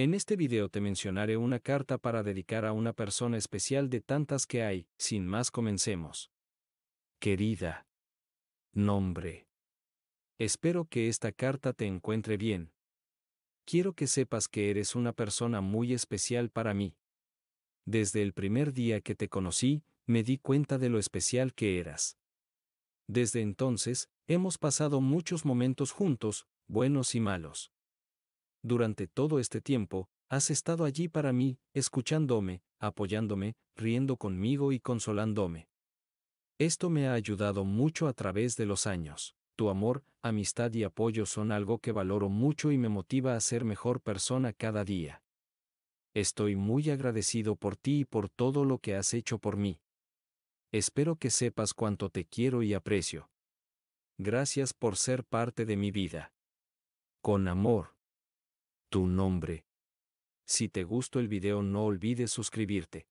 En este video te mencionaré una carta para dedicar a una persona especial de tantas que hay, sin más comencemos. Querida. Nombre. Espero que esta carta te encuentre bien. Quiero que sepas que eres una persona muy especial para mí. Desde el primer día que te conocí, me di cuenta de lo especial que eras. Desde entonces, hemos pasado muchos momentos juntos, buenos y malos. Durante todo este tiempo, has estado allí para mí, escuchándome, apoyándome, riendo conmigo y consolándome. Esto me ha ayudado mucho a través de los años. Tu amor, amistad y apoyo son algo que valoro mucho y me motiva a ser mejor persona cada día. Estoy muy agradecido por ti y por todo lo que has hecho por mí. Espero que sepas cuánto te quiero y aprecio. Gracias por ser parte de mi vida. Con amor tu nombre. Si te gustó el video no olvides suscribirte.